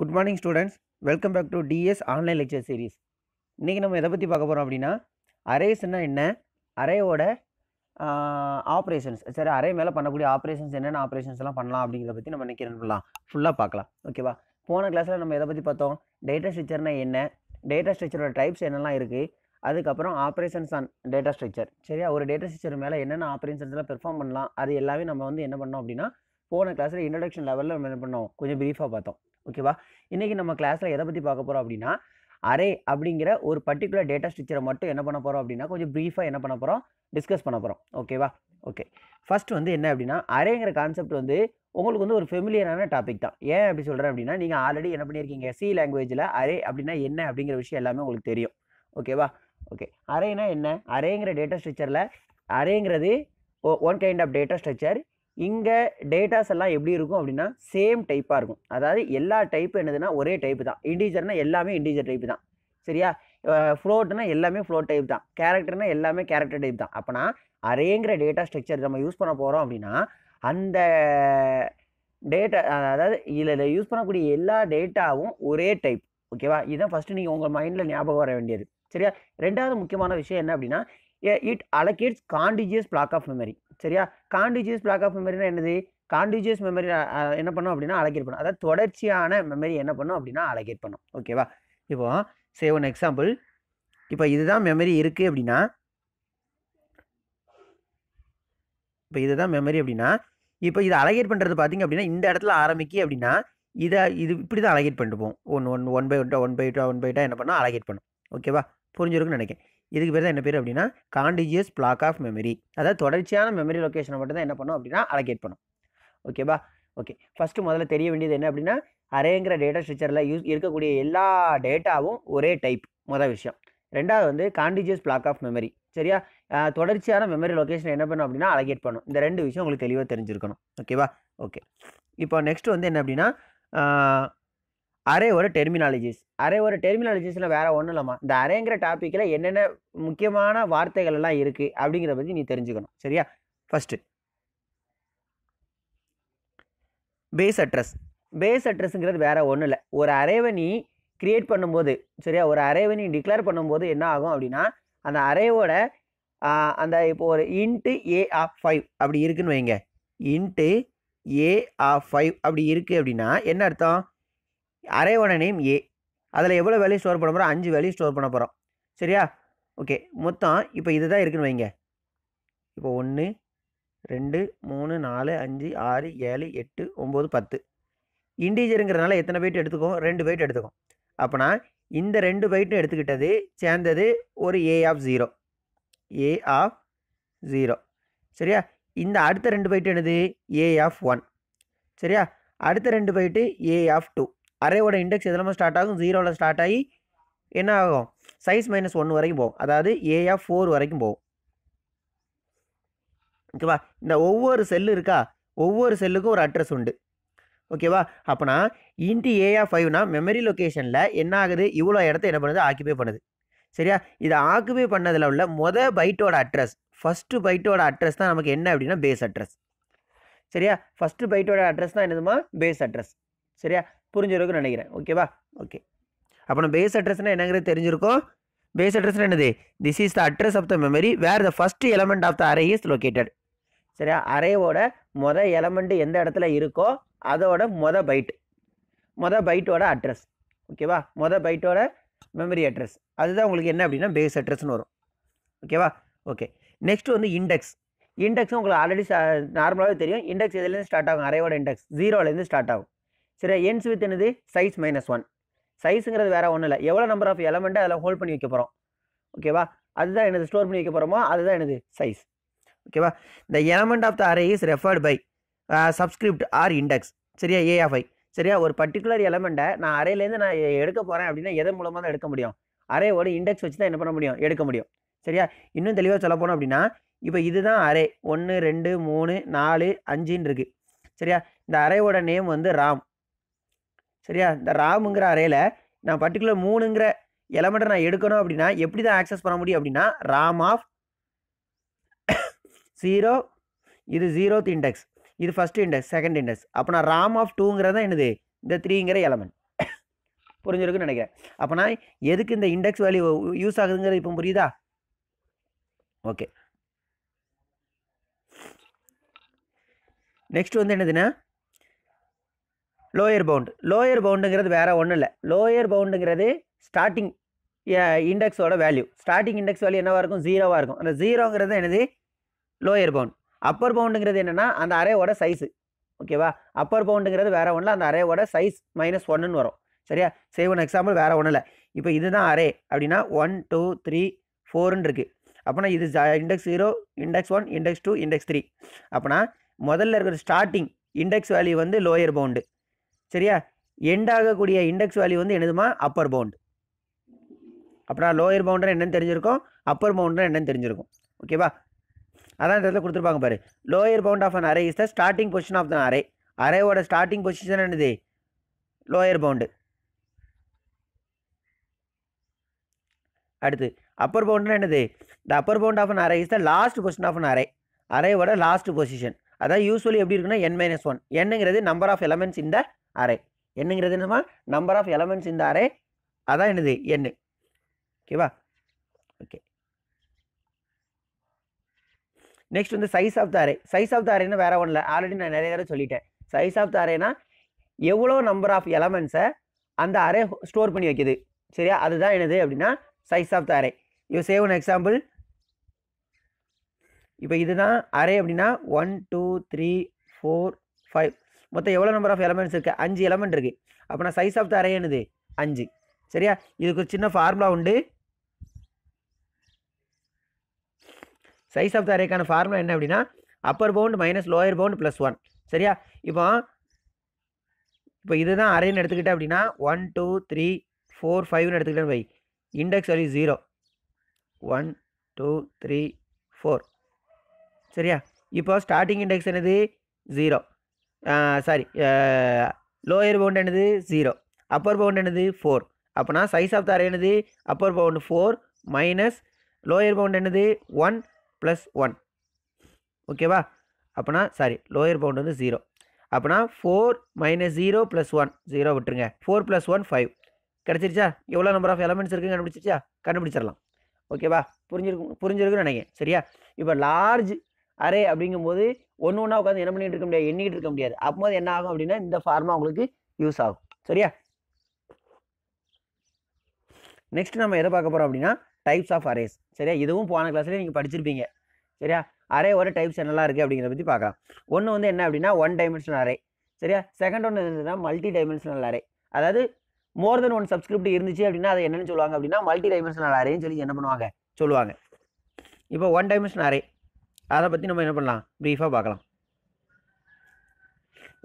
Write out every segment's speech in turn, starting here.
good morning students welcome back to DS online lecture series இன்றைக்கி நம்ம எதை பற்றி பார்க்க போகிறோம் அப்படின்னா அரேஸ்னால் என்ன அரேவோட ஆப்ரேஷன்ஸ் சரி அரே மேலே பண்ணக்கூடிய ஆப்ரேஷன்ஸ் என்னென்ன ஆப்ரேஷன்ஸ்லாம் பண்ணலாம் அப்படிங்கிறத பற்றி நம்ம நினைக்கிறேன் பண்ணலாம் ஃபுல்லாக பார்க்கலாம் ஓகேவா போன கிளாஸில் நம்ம எதை பற்றி பார்த்தோம் டேட்டா ஸ்ட்ரக்சர்னா என்ன டேட்டா ஸ்ட்ரக்சரோட டைப்ஸ் என்னெல்லாம் இருக்குது அதுக்கப்புறம் ஆப்ரேஷன்ஸ் ஆன் டேட்டா ஸ்ட்ரக்சர் சரியா ஒரு டேட்டா ஸ்ட்ரக்சர் மேலே என்னென்ன ஆப்ரேஷன்ஸ்லாம் பெர்ஃபார்ம் பண்ணலாம் அது எல்லாமே நம்ம வந்து என்ன பண்ணோம் அப்படின்னா போன கிளாஸில் இன்ட்ரடக்ஷன் லெவலில் நம்ம என்ன பண்ணோம் கொஞ்சம் ப்ரீஃபாக பார்த்தோம் ஓகேவா இன்றைக்கி நம்ம கிளாஸில் எதை பற்றி பார்க்க போகிறோம் அப்படின்னா அரே அப்படிங்கிற ஒரு பர்டிகுலர் டேட்டா ஸ்ட்ரக்சரை மட்டும் என்ன பண்ண போகிறோம் அப்படின்னா கொஞ்சம் ப்ரீஃபாக என்ன பண்ண போகிறோம் டிஸ்கஸ் பண்ண போகிறோம் ஓகேவா ஓகே ஃபஸ்ட் வந்து என்ன அப்படின்னா அரேங்கிற கான்செப்ட் வந்து உங்களுக்கு வந்து ஒரு ஃபெமிலியரான டாபிக் தான் ஏன் அப்படி சொல்கிறேன் அப்படின்னா நீங்கள் ஆல்ரெடி என்ன பண்ணியிருக்கீங்க சி லாங்குவேஜில் அரே அப்படின்னா என்ன அப்படிங்கிற விஷயம் எல்லாமே உங்களுக்கு தெரியும் ஓகேவா ஓகே அரேனா என்ன அரேங்கிற டேட்டா ஸ்ட்ரக்சரில் அரேங்கிறது one kind of data structure இங்கே டேட்டாஸ் எல்லாம் எப்படி இருக்கும் அப்படின்னா சேம் டைப்பாக இருக்கும் அதாவது எல்லா டைப்பு என்னதுன்னா ஒரே டைப்பு தான் இண்டீஜர்னால் எல்லாமே இண்டீஜர் டைப்பு தான் சரியா ஃப்ளோட்னா எல்லாமே ஃப்ளோட் டைப் தான் கேரக்டர்னால் எல்லாமே கேரக்டர் டைப் தான் அப்போனா அரேங்கிற டேட்டா ஸ்ட்ரக்சர் நம்ம யூஸ் பண்ண போகிறோம் அப்படின்னா அந்த டேட்டா அதாவது இதில் யூஸ் பண்ணக்கூடிய எல்லா டேட்டாவும் ஒரே டைப் ஓகேவா இதுதான் ஃபஸ்ட்டு நீங்கள் உங்கள் மைண்டில் ஞாபகம் வர வேண்டியது சரியா ரெண்டாவது முக்கியமான விஷயம் என்ன அப்படின்னா it allocates contiguous block of memory சரியா காண்டிஜியஸ் பிளாக் ஆஃப் மெமரினா என்னது காண்டிஜியஸ் மெமரி என்ன பண்ணும் அப்படின்னா அலகேட் பண்ணும் அதாவது தொடர்ச்சியான மெமரி என்ன பண்ணும் அப்படின்னா அலகேட் பண்ணும் ஓகேவா இப்போ சே ஒன் எக்ஸாம்பிள் இப்போ இதுதான் மெமரி இருக்குது அப்படின்னா இப்போ இதுதான் மெமரி அப்படின்னா இப்போ இதை அலகேட் பண்ணுறது பார்த்திங்க அப்படின்னா இந்த இடத்துல ஆரம்பிக்கு அப்படின்னா இதை இது இப்படி தான் அலகேட் பண்ணிட்டு போவோம் one one one by one one by two one by டா என்ன பண்ணால் அலகேட் பண்ணும் ஓகேவா புரிஞ்சிருக்குன்னு நினைக்கிறேன் இதுக்கு பேர் தான் என்ன பேர் அப்படின்னா காண்டிஜியஸ் பிளாக் ஆஃப் மெமரி அதாவது தொடர்ச்சியான மெமரி லொக்கேஷனை மட்டும் தான் என்ன பண்ணும் அப்படின்னா அலகேட் பண்ணும் ஓகேவா ஓகே ஃபஸ்ட்டு முதல்ல தெரிய வேண்டியது என்ன அப்படின்னா அரேங்கிற டேட்டா ஸ்ட்ரக்சரில் யூஸ் இருக்கக்கூடிய எல்லா டேட்டாவும் ஒரே டைப் மொதல் விஷயம் ரெண்டாவது வந்து காண்டிஜியஸ் பிளாக் ஆஃப் மெமரி சரியா தொடர்ச்சியான மெமரி லொக்கேஷன் என்ன பண்ணும் அப்படின்னா அலகேட் பண்ணும் இந்த ரெண்டு விஷயம் உங்களுக்கு தெளிவாக தெரிஞ்சிருக்கணும் ஓகேவா ஓகே இப்போ நெக்ஸ்ட் வந்து என்ன அப்படின்னா அரே ஒரு டெர்மினாலஜிஸ் அரே ஒரு டெர்மினாலஜிஸில் வேறு ஒன்றும் இல்லாமல் இந்த அரேங்கிற டாப்பிக்கில் என்னென்ன முக்கியமான வார்த்தைகள் எல்லாம் இருக்குது அப்படிங்கிறத பற்றி நீ தெரிஞ்சுக்கணும் சரியா ஃபஸ்ட்டு பேஸ் அட்ரஸ் பேஸ் அட்ரஸ்ங்கிறது வேறு ஒன்றும் இல்லை ஒரு அரேவை நீ க்ரியேட் பண்ணும்போது சரியா ஒரு அரேவை நீ டிக்ளேர் பண்ணும்போது என்ன ஆகும் அப்படின்னா அந்த அரேவோட அந்த இப்போ ஒரு இன்ட்டு ஏ ஆஃப் ஃபைவ் அப்படி இருக்குன்னு வைங்க இன்ட்டு ஏ ஆஃப் ஃபைவ் அப்படி இருக்குது அப்படின்னா என்ன அர்த்தம் அரேவோட நேம் ஏ அதில் எவ்வளோ வேல்யூ ஸ்டோர் பண்ண போகிறோம் அஞ்சு வேல்யூ ஸ்டோர் பண்ண போகிறோம் சரியா ஓகே மொத்தம் இப்போ இது தான் இருக்குன்னு வைங்க இப்போ ஒன்று ரெண்டு மூணு நாலு அஞ்சு ஆறு ஏழு எட்டு ஒம்பது பத்து இண்டீஜருங்கிறனால எத்தனை பைட் எடுத்துக்கோம் ரெண்டு பைட் எடுத்துக்கோம் அப்போனா இந்த ரெண்டு பைட்டும் எடுத்துக்கிட்டது சேர்ந்தது ஒரு A of zero A of zero சரியா இந்த அடுத்த ரெண்டு பைட்டு என்னது ஏ ஆஃப் ஒன் சரியா அடுத்த ரெண்டு பைட்டு ஏ ஆஃப் டூ அரேவோட இண்டெக்ஸ் எதுலாமல் ஸ்டார்ட் ஆகும் ஜீரோவில் ஸ்டார்ட் ஆகி என்ன ஆகும் சைஸ் மைனஸ் ஒன்று வரைக்கும் போகும் அதாவது ஏஆ ஃபோர் வரைக்கும் போகும் ஓகேவா இந்த ஒவ்வொரு செல்லு இருக்கா ஒவ்வொரு செல்லுக்கும் ஒரு அட்ரஸ் உண்டு ஓகேவா அப்போனா இன்டி ஏஆ ஃபைவ்னா மெமரி லொக்கேஷனில் என்ன ஆகுது இவ்வளோ இடத்த என்ன பண்ணுது ஆக்கிபை பண்ணுது சரியா இதை ஆக்குபை பண்ணதில் உள்ள மொதல் பைட்டோட அட்ரஸ் ஃபஸ்ட்டு பைட்டோட அட்ரஸ் தான் நமக்கு என்ன அப்படின்னா பேஸ் அட்ரஸ் சரியா ஃபஸ்ட்டு பைட்டோட அட்ரஸ் தான் என்னதுமா பேஸ் அட்ரஸ் சரியா புரிஞ்சிருக்கும்னு நினைக்கிறேன் ஓகேவா ஓகே அப்போ நம்ம பேஸ் அட்ரஸ்னால் என்னங்கிறது தெரிஞ்சிருக்கோம் பேஸ் அட்ரஸ்னால் என்னது this is the address of the memory where the first element of the array is located சரியா அரேவோட மொதல் எலமெண்ட்டு எந்த இடத்துல இருக்கோ அதோட மொதல் பைட் மொதல் பைட்டோட அட்ரஸ் ஓகேவா மொதல் பைட்டோட மெமரி அட்ரஸ் அதுதான் உங்களுக்கு என்ன அப்படின்னா பேஸ் அட்ரஸ்னு வரும் ஓகேவா ஓகே நெக்ஸ்ட் வந்து இண்டெக்ஸ் இண்டெக்ஸும் உங்களுக்கு ஆல்ரெடி நார்மலாகவே தெரியும் இண்டெக்ஸ் எதுலேருந்து ஸ்டார்ட் ஆகும் அரையோட இண்டெக்ஸ் ஜீரோலேருந்து ஸ்டார்ட் ஆகும் சரி என்ஸ் வித் என்னது சைஸ் மைனஸ் ஒன் சைஸுங்கிறது வேறு ஒன்றும் இல்லை எவ்வளோ நம்பர் ஆஃப் எலமெண்ட்டை அதில் ஹோல்ட் பண்ணி வைக்க போகிறோம் ஓகேவா அதுதான் என்னது ஸ்டோர் பண்ணி வைக்க போகிறோமோ அதுதான் எனது சைஸ் ஓகேவா இந்த element of the array is referred by subscript or index சரியா ஏ ஆஃப் ஐ சரியா ஒரு பர்டிகுலர் எலமெண்ட்டை நான் அரையிலேருந்து நான் எடுக்க போகிறேன் அப்படின்னா எதன் மூலமாக தான் எடுக்க முடியும் அரேவோட இண்டெக்ஸ் வச்சு தான் என்ன பண்ண முடியும் எடுக்க முடியும் சரியா இன்னும் தெளிவாக சொல்ல போனோம் அப்படின்னா இப்போ இதுதான் அரே ஒன்று ரெண்டு மூணு நாலு அஞ்சுன்னு இருக்குது சரியா இந்த அரையோட நேம் வந்து ராம் சரியா இந்த ராமுங்கிற அறையில் நான் பர்டிகுலர் மூணுங்கிற எலமெண்ட்டை நான் எடுக்கணும் அப்படின்னா எப்படி தான் ஆக்சஸ் பண்ண முடியும் அப்படின்னா ராம் ஆஃப் ஜீரோ இது ஜீரோத் இண்டெக்ஸ் இது ஃபஸ்ட் இண்டெக்ஸ் செகண்ட் இண்டெக்ஸ் நான் ராம் ஆஃப் டூங்கிறது தான் என்னது இந்த த்ரீங்கிற எலமெண்ட் புரிஞ்சிருக்குன்னு நினைக்கிறேன் அப்போனா எதுக்கு இந்த இண்டெக்ஸ் வேல்யூ யூஸ் ஆகுதுங்கிறது இப்போ புரியுதா ஓகே நெக்ஸ்ட் வந்து என்னதுன்னா லோயர் பவுண்டு லோயர் பவுண்டுங்கிறது வேறு ஒன்றும் இல்லை லோயர் பவுண்டுங்கிறது ஸ்டார்டிங் இண்டெக்ஸோட வேல்யூ ஸ்டார்டிங் இண்டெக்ஸ் வேல்யூ என்னவாக இருக்கும் ஜீரோவாக இருக்கும் அந்த ஜீரோங்கிறது என்னது லோயர் பவுண்ட் அப்பர் பவுண்டுங்கிறது என்னென்னா அந்த அரேவோட சைஸு ஓகேவா அப்பர் பவுண்டுங்கிறது வேறு ஒன்றில் அந்த அரேவோட சைஸ் மைனஸ் ஒன்றுன்னு வரும் சரியா சேவ் ஒன் எக்ஸாம்பிள் வேறு ஒன்றும் இல்லை இப்போ இதுதான் அரே அப்படின்னா ஒன் டூ த்ரீ ஃபோர்னு இருக்குது அப்போனா இது index zero index one index two index three அப்போனா முதல்ல இருக்கிற ஸ்டார்டிங் இண்டெக்ஸ் வேல்யூ வந்து லோயர் பவுண்டு சரியா எண்ட் ஆகக்கூடிய இண்டெக்ஸ் வேல்யூ வந்து என்னதுமா அப்பர் பவுண்ட் அப்புறம் லோயர் பவுண்டர் என்னென்னு தெரிஞ்சிருக்கும் அப்பர் பவுண்டர் என்னென்னு தெரிஞ்சிருக்கும் ஓகேவா அதான் இந்த இடத்துல கொடுத்துருப்பாங்க பாரு lower bound of an array is the starting position of the array அரேவோட ஸ்டார்டிங் பொசிஷன் என்னது லோயர் பவுண்டு அடுத்து அப்பர் பவுண்டர் என்னது the upper bound of an array is the last position of an array அரேவோட லாஸ்ட் பொசிஷன் அதாவது usually எப்படி இருக்குன்னா N minus one என்னங்கிறது நம்பர் ஆஃப் எலமெண்ட்ஸ் இந்த அரை என்னங்கிறது என்னமா நம்பர் ஆஃப் எலமெண்ட்ஸ் இந்த அரை அதான் என்னது என் ஓகேவா ஓகே நெக்ஸ்ட் வந்து size of the array size of த அரைன்னு வேற ஒன்றில் ஆல்ரெடி நான் நிறைய தடவை சொல்லிட்டேன் சைஸ் ஆஃப் த அரைனா எவ்வளோ நம்பர் ஆஃப் எலமெண்ட்ஸை அந்த அரை ஸ்டோர் பண்ணி வைக்கிது சரியா அதுதான் என்னது அப்படின்னா சைஸ் ஆஃப் த அரை யூ சேவ் ஒன் எக்ஸாம்பிள் இப்போ இதுதான் அரே அப்படின்னா one two three four five மொத்தம் எவ்வளோ நம்பர் ஆஃப் எலமெண்ட்ஸ் இருக்குது அஞ்சு எலமெண்ட் இருக்குது அப்போனா சைஸ் ஆஃப் த அரே என்னது அஞ்சு சரியா இதுக்கு ஒரு சின்ன ஃபார்முலா உண்டு சைஸ் ஆஃப் த அரேக்கான ஃபார்முலா என்ன அப்படின்னா upper bound minus lower bound plus one சரியா இப்போ இப்போ இதுதான் அரேன்னு எடுத்துக்கிட்டேன் அப்படின்னா ஒன் டூ த்ரீ ஃபோர் ஃபைவ்னு எடுத்துக்கிட்டேன் பை இண்டெக்ஸ் வரி zero one two three four சரியா இப்போ ஸ்டார்டிங் இண்டெக்ஸ் என்னது ஜீரோ சாரி லோயர் பவுண்ட் என்னது ஜீரோ அப்பர் பவுண்ட் என்னது ஃபோர் அப்போனா சைஸ் ஆஃப் தார் என்னது upper bound four minus lower bound என்னது ஒன் ப்ளஸ் ஒன் ஓகேவா அப்போனா சாரி லோயர் பவுண்ட் வந்து ஜீரோ அப்போனா four minus zero plus one zero விட்டுருங்க ஃபோர் ப்ளஸ் ஒன் ஃபைவ் கிடச்சிருச்சா எவ்வளோ நம்பர் ஆஃப் எலமெண்ட்ஸ் இருக்குது கண்டுபிடிச்சிருச்சா கண்டுபிடிச்சிடலாம் ஓகேவா புரிஞ்சிருக்கும் புரிஞ்சிருக்குன்னு நினைக்கிறேன் சரியா இப்போ லார்ஜ் அரே அப்படிங்கும்போது ஒன்று ஒன்றா உட்காந்து என்ன பண்ணிட்டு இருக்க முடியாது எண்ணிக்கிட்டு இருக்க முடியாது அப்போது என்ன ஆகும் அப்படின்னா இந்த ஃபார்மா உங்களுக்கு யூஸ் ஆகும் சரியா நெக்ஸ்ட் நம்ம எதை பார்க்க போகிறோம் அப்படின்னா டைப்ஸ் ஆஃப் அரேஸ் சரியா இதுவும் போன கிளாஸ்லேயே நீங்கள் படிச்சிருப்பீங்க சரியா அரே ஒரு டைப்ஸ் என்னெல்லாம் இருக்குது அப்படிங்கிறத பற்றி பார்க்கலாம் ஒன்று வந்து என்ன அப்படின்னா ஒன் டைமென்ஷனல் அரே சரியா செகண்ட் ஒன்று இருந்ததுன்னா மல்டி டைமென்ஷனல் அரே அதாவது மோர் தென் ஒன் சப்ஸ்கிரிப்ட் இருந்துச்சு அப்படின்னா அதை என்னென்னு சொல்லுவாங்க அப்படின்னா மல்டி டைமென்ஷனல் அரேன்னு சொல்லி என்ன பண்ணுவாங்க சொல்லுவாங்க இப்போ ஒன் டைமென்ஷனல் அரே அதை பற்றி நம்ம என்ன பண்ணலாம் ப்ரீஃபாக பார்க்கலாம்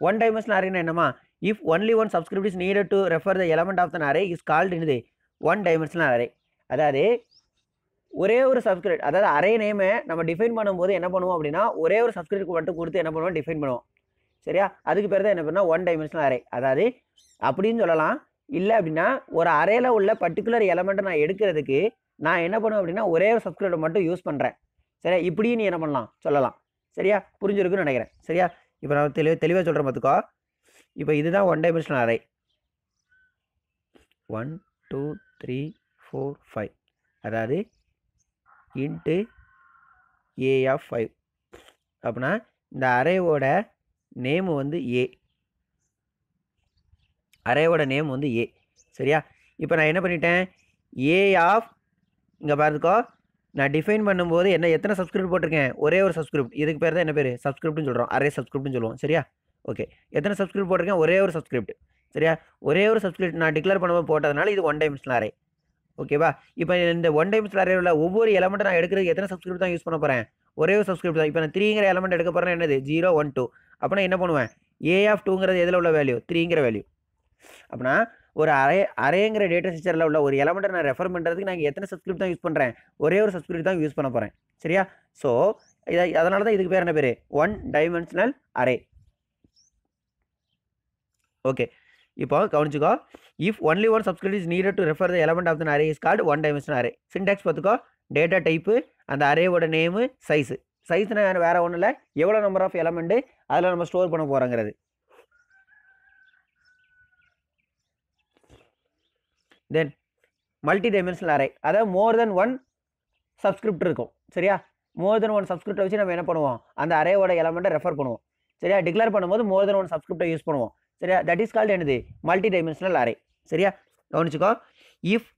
ஒன் டைமர்ஸ் நாரைனா என்னம்மா if only one subscript is needed to refer the element of the array is called இது ஒன் டைமென்ஷனல் அரே அதாவது ஒரே ஒரு சப்ஸ்கிரிப்ட் அதாவது அரே நேமை நம்ம டிஃபைன் பண்ணும்போது என்ன பண்ணுவோம் அப்படின்னா ஒரே ஒரு சப்ஸ்கிரிப்ட் மட்டும் கொடுத்து என்ன பண்ணுவோம் டிஃபைன் பண்ணுவோம் சரியா அதுக்கு பேர் தான் என்ன பண்ணால் ஒன் டைமென்ஷனல் அரே அதாவது அப்படின்னு சொல்லலாம் இல்லை அப்படின்னா ஒரு அறையில் உள்ள பர்டிகுலர் எலமெண்ட்டை நான் எடுக்கிறதுக்கு நான் என்ன பண்ணுவேன் அப்படின்னா ஒரே ஒரு சப்ஸ்கிரிப்டை மட்டும் யூஸ் பண்ணுறேன் சரியா இப்படியும் நீ என்ன பண்ணலாம் சொல்லலாம் சரியா புரிஞ்சிருக்குன்னு நினைக்கிறேன் சரியா இப்போ நான் தெளிவாக தெளிவாக சொல்கிறேன் பார்த்துக்கோ இப்போ இதுதான் one dimensional array one two three four five அதாவது இன்ட்டு ஏ ஆஃப் ஃபைவ் அப்படின்னா இந்த அரேவோட நேம் வந்து ஏ அரேவோட நேம் வந்து ஏ சரியா இப்போ நான் என்ன பண்ணிட்டேன் ஏ ஆஃப் இங்கே பாருக்கோ நான் டிஃபைன் பண்ணும்போது என்ன எத்தனை சப்ஸ்கிரிப்ட் போட்டிருக்கேன் ஒரே ஒரு சப்ஸ்கிரிப்ட் இதுக்கு பேர் தான் என்ன பேர் சப்ஸ்கிரிப்ட்னு சொல்கிறோம் அரே சப்ஸ்கிரிப்ட்னு சொல்லுவோம் சரியா ஓகே எத்தனை சப்ஸ்கிரிப்ட் போட்டிருக்கேன் ஒரே ஒரு சப்ஸ்கிரிப்ட் சரியா ஒரே ஒரு சப்ஸ்கிரிப்ட் நான் டிக்ளேர் பண்ணும்போது போட்டதுனால இது ஒன் டைம்ஸ் அரே ஓகேவா இப்போ இந்த ஒன் டைம்ஸ் அரே உள்ள ஒவ்வொரு எலமெண்ட்டை நான் எடுக்கிறதுக்கு எத்தனை சப்ஸ்கிரிப்ட் தான் யூஸ் பண்ண போகிறேன் ஒரே ஒரு சப்ஸ்கிரிப்ட் தான் இப்போ நான் த்ரீங்கிற எலமெண்ட் எடுக்க போகிறேன் என்னது ஜீரோ ஒன் டூ அப்படின்னா என்ன பண்ணுவேன் ஏ ஆஃப் டூங்கிறது எதில் உள்ள வேல்யூ த்ரீங்கிற வேல்யூ அப்படின்னா ஒரு அரே அரேங்கிற டேட்டா ஸ்ட்ரக்சரில் உள்ள ஒரு எலமெண்ட்டை நான் ரெஃபர் பண்ணுறதுக்கு நாங்கள் எத்தனை சப்ஸ்கிரிப்ட் தான் யூஸ் பண்ணுறேன் ஒரே ஒரு சப்ஸ்கிரிப்ட் தான் யூஸ் பண்ண போகிறேன் சரியா ஸோ இதை அதனால தான் இதுக்கு பேர் என்ன பேர் ஒன் டைமென்ஷனல் அரே ஓகே இப்போ கவனிச்சுக்கோ if only one subscript is needed to refer the element of the array is called one dimension array syntax பார்த்துக்கோ டேட்டா டைப்பு அந்த அரேவோட நேமு சைஸு சைஸ்னால் வேறு ஒன்றும் இல்லை எவ்வளோ நம்பர் ஆஃப் எலமெண்ட்டு அதில் நம்ம ஸ்டோர் பண்ண போகிறோங்கிறது தென் மல்டி டைமென்ஷனல் அரை அதாவது மோர் தென் ஒன் சப்ஸ்கிரிப்ட் இருக்கும் சரியா மோர் தென் ஒன் சப்ஸ்கிரிப்டை வச்சு நம்ம என்ன பண்ணுவோம் அந்த அரையோட எலமெண்ட்டை ரெஃபர் பண்ணுவோம் சரியா டிக்ளேர் பண்ணும்போது மோர் தென் ஒன் சப்ஸ்கிரிப்டை யூஸ் பண்ணுவோம் சரியா தட் இஸ் கால்டு என்னது மல்டி டைமென்ஷனல் அரை சரியா கவனிச்சுக்கோ if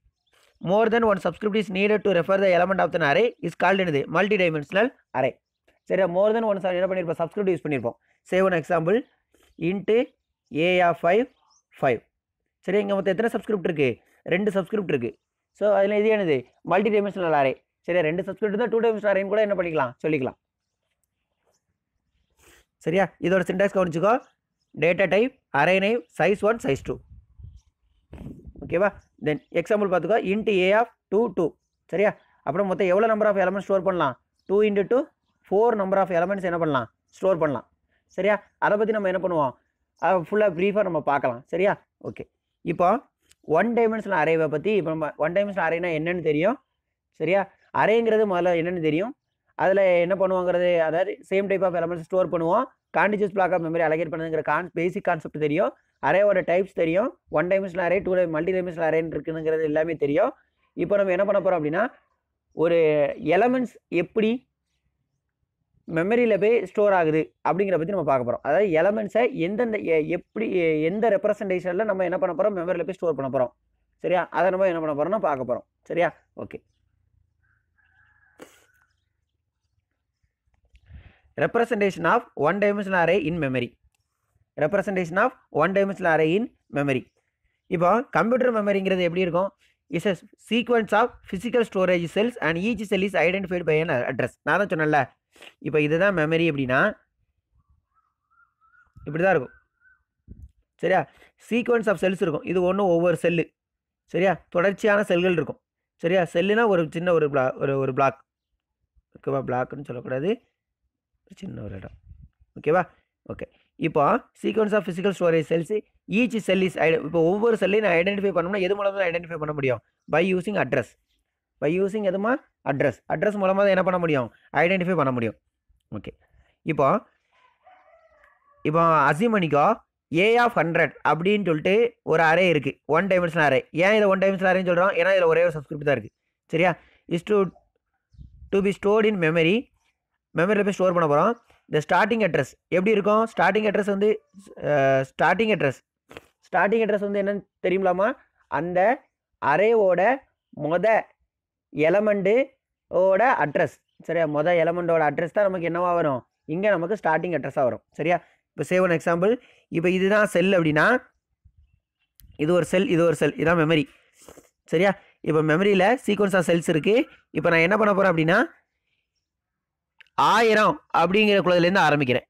more then one subscript is needed to refer the element of the array is called என்னது மல்டி டைமென்ஷனல் அரை சரியா மோர் தென் ஒன் என்ன பண்ணியிருப்போம் subscript use பண்ணியிருப்போம் சேவ் ஒன் எக்ஸாம்பிள் இன்ட்டு ஏஆ ஃபைவ் ஃபைவ் சரி இங்கே மொத்தம் எத்தனை சப்ஸ்கிரிப்ட் இருக்குது ரெண்டு சப்ஸ்கிரிப்ட் இருக்குது ஸோ அதில் இது என்னது மல்டி டைமென்ஷனல் அரே சரியா ரெண்டு சப்ஸ்கிரிப்ட் தான் டூ டைமென்ஷனல் அரேன்னு கூட என்ன பண்ணிக்கலாம் சொல்லிக்கலாம் சரியா இதோட சின்டாக்ஸ் கவனிச்சுக்கோ டேட்டா டைப் அரை நைவ் சைஸ் ஒன் சைஸ் டூ ஓகேவா தென் எக்ஸாம்பிள் பார்த்துக்கோ into A of two two சரியா அப்புறம் மொத்தம் எவ்வளோ நம்பர் ஆஃப் எலமெண்ட் ஸ்டோர் பண்ணலாம் two into two four number of elements என்ன பண்ணலாம் ஸ்டோர் பண்ணலாம் சரியா அதை பற்றி நம்ம என்ன பண்ணுவோம் ஃபுல்லாக ப்ரீஃபாக நம்ம பார்க்கலாம் சரியா ஓகே இப்போ ஒன் டைமென்ஷனல் அரைவை பற்றி இப்போ நம்ம ஒன் டைமென்ஷனல் அரைனா என்னென்னு தெரியும் சரியா அரைங்கிறது முதல்ல என்னென்னு தெரியும் அதில் என்ன பண்ணுவோங்கிறது அதாவது same type of elements store பண்ணுவோம் contiguous block of memory allocate பண்ணுங்கிற கான் பேசிக் கான்செப்ட் தெரியும் அரேவோட டைப்ஸ் தெரியும் one dimensional array two multi dimensional அரேன்னு இருக்குதுங்கிறது எல்லாமே தெரியும் இப்போ நம்ம என்ன பண்ண போகிறோம் அப்படின்னா ஒரு எலமெண்ட்ஸ் எப்படி மெமரியில் போய் ஸ்டோர் ஆகுது அப்படிங்கிற பற்றி நம்ம பார்க்க போகிறோம் அதாவது எலமெண்ட்ஸை எந்தெந்த எப்படி எந்த ரெப்ரசன்டேஷனில் நம்ம என்ன பண்ண போகிறோம் மெமரியில் போய் ஸ்டோர் பண்ண போகிறோம் சரியா அதை நம்ம என்ன பண்ண போகிறோம்னா பார்க்க போகிறோம் சரியா okay representation of one dimension array in memory representation of one dimension array in memory இப்போ கம்ப்யூட்டர் மெமரிங்கிறது எப்படி இருக்கும் is a sequence of physical storage cells and each cell is identified by an address நான் தான் சொன்னேன்ல இப்போ இதுதான் memory அப்படின்னா இப்படி தான் இருக்கும் சரியா சீக்வன்ஸ் ஆஃப் செல்ஸ் இருக்கும் இது ஒன்று ஒவ்வொரு செல்லு சரியா தொடர்ச்சியான செல்கள் இருக்கும் சரியா செல்லுனா ஒரு சின்ன ஒரு பிளா ஒரு ஒரு பிளாக் ஓகேவா பிளாக்னு சொல்லக்கூடாது ஒரு சின்ன ஒரு இடம் ஓகேவா ஓகே இப்போ sequence of physical storage cells each cell is ஐ இப்போ ஒவ்வொரு செல்லையும் நான் ஐடென்டிஃபை பண்ணோம்னா எது மூலமாக ஐடென்டிஃபை பண்ண முடியும் by using address by using எதுமா அட்ரஸ் அட்ரஸ் மூலமாக தான் என்ன பண்ண முடியும் ஐடென்டிஃபை பண்ண முடியும் ஓகே இப்போ இப்போ அசிமணிக்கோ ஏ ஆஃப் ஹண்ட்ரட் அப்படின்னு சொல்லிட்டு ஒரு அரே இருக்குது ஒன் டைமென்ஷன் அரே ஏன் இதை ஒன் டைமென்ஷன் அரேன்னு சொல்கிறோம் ஏன்னா இதில் ஒரே ஒரு சப்ஸ்கிரிப்ட் தான் இருக்குது சரியா is to to be stored in memory மெமரியில் போய் ஸ்டோர் பண்ண போகிறோம் இந்த ஸ்டார்டிங் அட்ரஸ் எப்படி இருக்கும் ஸ்டார்டிங் அட்ரஸ் வந்து ஸ்டார்டிங் அட்ரஸ் ஸ்டார்டிங் அட்ரஸ் வந்து என்னன்னு தெரியுங்களாமா அந்த அரேவோட மொத எலமெண்ட்டோட ஓட அட்ரஸ் சரியா மொதல் எலமெண்ட்டோட அட்ரஸ் தான் நமக்கு என்னவாக வரும் இங்கே நமக்கு ஸ்டார்டிங் அட்ரஸாக வரும் சரியா இப்போ சேவ் ஒன் எக்ஸாம்பிள் இப்போ இதுதான் செல் அப்படின்னா இது ஒரு செல் இது ஒரு செல் இதுதான் மெமரி சரியா இப்போ மெமரியில் சீக்வன்ஸ் ஆஃப் செல்ஸ் இருக்குது இப்போ நான் என்ன பண்ண போகிறேன் அப்படின்னா ஆயிரம் அப்படிங்கிற குலத்துலேருந்து ஆரம்பிக்கிறேன்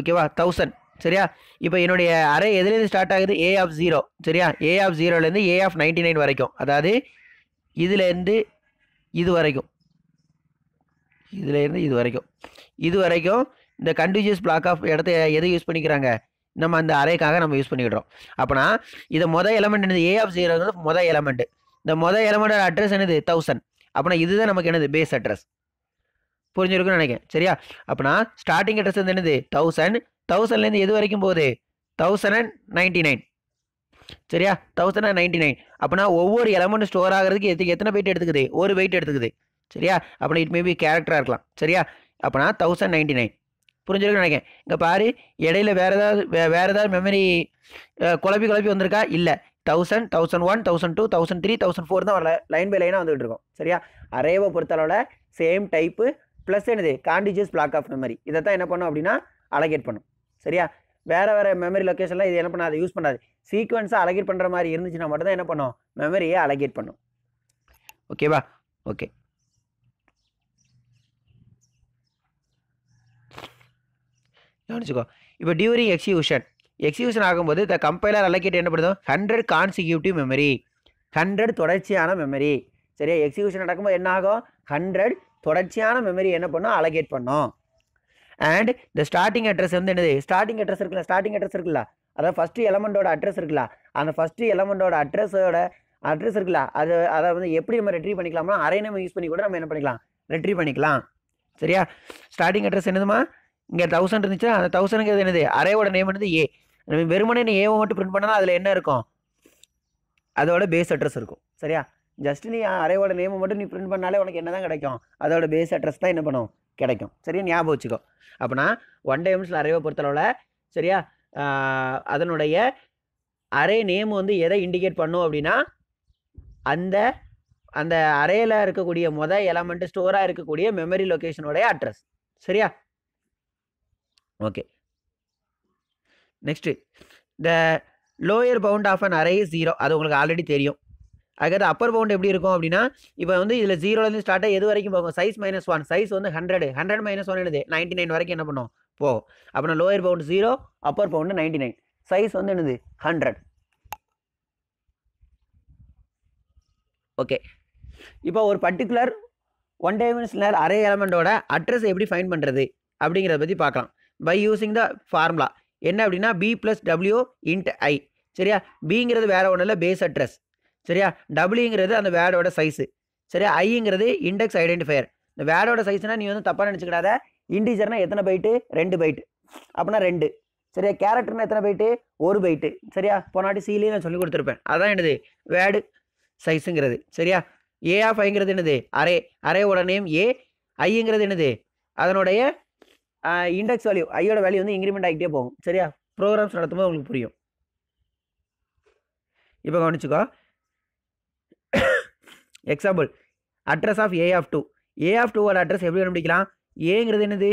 ஓகேவா தௌசண்ட் சரியா இப்போ என்னுடைய அரை எதுலேருந்து ஸ்டார்ட் ஆகுது ஏ ஆஃப் ஜீரோ சரியா ஏ ஆஃப் ஜீரோலேருந்து ஏ ஆஃப் நைன்டி நைன் வரைக்கும் அதாவது இதுலேருந்து இது வரைக்கும் இதுலேருந்து இது வரைக்கும் இது வரைக்கும் இந்த கண்டிஜியஸ் பிளாக் ஆஃப் இடத்த எதை யூஸ் பண்ணிக்கிறாங்க நம்ம அந்த அரைக்காக நம்ம யூஸ் பண்ணிக்கிறோம் அப்படின்னா இதை மொதல் எலமெண்ட் என்னது ஏ ஆஃப் ஜீரோங்கிறது மொதல் எலமெண்ட் இந்த மொதல் எலமெண்டோட அட்ரஸ் என்னது தௌசண்ட் அப்படின்னா இதுதான் நமக்கு என்னது பேஸ் அட்ரஸ் புரிஞ்சிருக்குன்னு நினைக்கிறேன் சரியா அப்படின்னா ஸ்டார்டிங் அட்ரஸ் வந்து என்னது தௌசண்ட் தௌசண்ட்லேருந்து எது வரைக்கும் போகுது தௌசண்ட் அண்ட் நைன்டி நைன் சரியா தௌசண்ட் நைன்டி நைன் அப்படின்னா ஒவ்வொரு எலமெண்ட் ஸ்டோர் ஆகிறதுக்கு எதுக்கு எத்தனை வெயிட் எடுத்துக்குது ஒரு வெயிட் எடுத்துக்குது சரியா அப்படின்னா இட் மேபி கேரக்டராக இருக்கலாம் சரியா அப்படின்னா தௌசண்ட் நைன்டி நைன் புரிஞ்சிருக்கு நினைக்கிறேன் இங்கே பாரு இடையில வேறு ஏதாவது வே வேறு ஏதாவது மெமரி குழப்பி குழப்பி வந்திருக்கா இல்லை thousand thousand one thousand two thousand three thousand four தான் லைன் பை லைனாக வந்துகிட்டு இருக்கும் சரியா அரேவை பொறுத்தளவில் சேம் டைப்பு ப்ளஸ் என்னது காண்டிஜியஸ் பிளாக் ஆஃப் மெமரி இதை தான் என்ன பண்ணும் அப்படின்னா அலகேட் பண்ணும் சரியா வேறு வேறு மெமரி லொக்கேஷனில் இது என்ன பண்ணாது யூஸ் பண்ணாது சீக்வன்ஸாக அலகேட் பண்ணுற மாதிரி இருந்துச்சுன்னா மட்டும் தான் என்ன பண்ணும் மெமரியை அலகேட் பண்ணும் ஓகேவா ஓகே கவனிச்சுக்கோ இப்போ டியூரிங் எக்ஸிகூஷன் எக்ஸிகூஷன் ஆகும்போது த கம்பைலர் அலகேட் என்ன பண்ணுதோ ஹண்ட்ரட் கான்சிக்யூட்டிவ் மெமரி ஹண்ட்ரட் தொடர்ச்சியான மெமரி சரியா எக்ஸிகூஷன் நடக்கும்போது என்ன ஆகும் ஹண்ட்ரட் தொடர்ச்சியான மெமரி என்ன பண்ணும் அலகேட் பண்ணும் அண்ட் இந்த ஸ்டார்டிங் அட்ரஸ் வந்து என்னது ஸ்டார்டிங் அட்ரஸ் இருக்குல்ல ஸ்டார்டிங் அட்ரஸ் இருக்குல்ல அதாவது ஃபஸ்ட்டு எலமெண்ட்டோட அட்ரஸ் இருக்குல்ல அந்த ஃபஸ்ட்டு எலமெண்டோட அட்ரஸோட அட்ரஸ் இருக்குல்ல அது அதை வந்து எப்படி நம்ம ரெட்ரீவ் பண்ணிக்கலாம்னா அரை நம்ம யூஸ் பண்ணி கூட நம்ம என்ன பண்ணிக்கலாம் ரெட்ரீவ் பண்ணிக்கலாம் சரியா ஸ்டார்டிங் அட்ரஸ் என்னதுமா இங்கே தௌசண்ட் இருந்துச்சு அந்த தௌசண்ட்ங்கிறது என்னது அரையோட நேம் என்னது ஏ நம்ம வெறுமனே ஏவை மட்டும் பிரிண்ட் பண்ணால் அதில் என்ன இருக்கும் அதோட பேஸ் அட்ரஸ் இருக்கும் சரியா ஜஸ்ட் நீ அரையோட நேமை மட்டும் நீ பிரிண்ட் பண்ணாலே உனக்கு என்ன தான் கிடைக்கும் அதோட பேஸ் அட்ரஸ் தான் என்ன பண்ணும் கிடைக்கும் சரியா ஞாபகம் வச்சுக்கோ அப்போனா ஒன் டே அரைவை பொறுத்தளவில் சரியா அதனுடைய அரே நேம் வந்து எதை இண்டிகேட் பண்ணும் அப்படின்னா அந்த அந்த அறையில் இருக்கக்கூடிய மொத எலமெண்ட் ஸ்டோராக இருக்கக்கூடிய மெமரி லொக்கேஷனுடைய அட்ரஸ் சரியா okay next the lower bound of an array zero அது உங்களுக்கு ஆல்ரெடி தெரியும் அதுக்கடுத்து அப்பர் பவுண்ட் எப்படி இருக்கும் அப்படின்னா இப்போ வந்து இதில் ஜீரோலேருந்து ஸ்டார்ட் ஆகி எது வரைக்கும் போகும் சைஸ் மைனஸ் ஒன் சைஸ் வந்து ஹண்ட்ரட் ஹண்ட்ரட் மைனஸ் ஒன் என்னது நைன்டி நைன் வரைக்கும் என்ன பண்ணுவோம் போ அப்புறம் lower bound zero upper bound ninety nine size வந்து என்னது ஹண்ட்ரட் ஓகே இப்போ ஒரு பர்டிகுலர் ஒன் டைமென்ஷனல் அரே எலமெண்ட்டோட அட்ரஸ் எப்படி ஃபைன் பண்ணுறது அப்படிங்கிறத பற்றி பார்க்கலாம் பை யூஸிங் த ஃபார்முலா என்ன அப்படின்னா B plus W into I சரியா பிங்கிறது வேறு ஒன்றும் இல்லை பேஸ் அட்ரஸ் சரியா டபுள்யூங்கிறது அந்த வேர்டோட சைஸு சரியா ஐங்கிறது இண்டெக்ஸ் ஐடென்டிஃபையர் இந்த வேர்டோட சைஸ்னால் நீ வந்து தப்பாக நினச்சிக்கிடாத இண்டீஜர்னா எத்தனை பைட்டு ரெண்டு பைட்டு அப்படின்னா ரெண்டு சரியா கேரக்டர்னா எத்தனை பைட்டு ஒரு பைட்டு சரியா போனாட்டி சீலையும் நான் சொல்லி கொடுத்துருப்பேன் அதான் என்னது வேர்டு சைஸுங்கிறது சரியா ஏ ஆஃப் ஐங்கிறது என்னது அரே அரே உடனேயும் ஏ ஐங்கிறது என்னது அதனுடைய இண்டெக்ஸ் வேல்யூ ஐயோட வேல்யூ வந்து இன்க்ரிமெண்ட் ஆகிட்டே போகும் சரியா ப்ரோக்ராம்ஸ் நடத்தும்போது உங்களுக்கு புரியும் இப்போ கவனிச்சுக்கோ example address of A of two A of two ஒரு அட்ரஸ் எப்படி கண்டுபிடிக்கலாம் ஏங்கிறது என்னது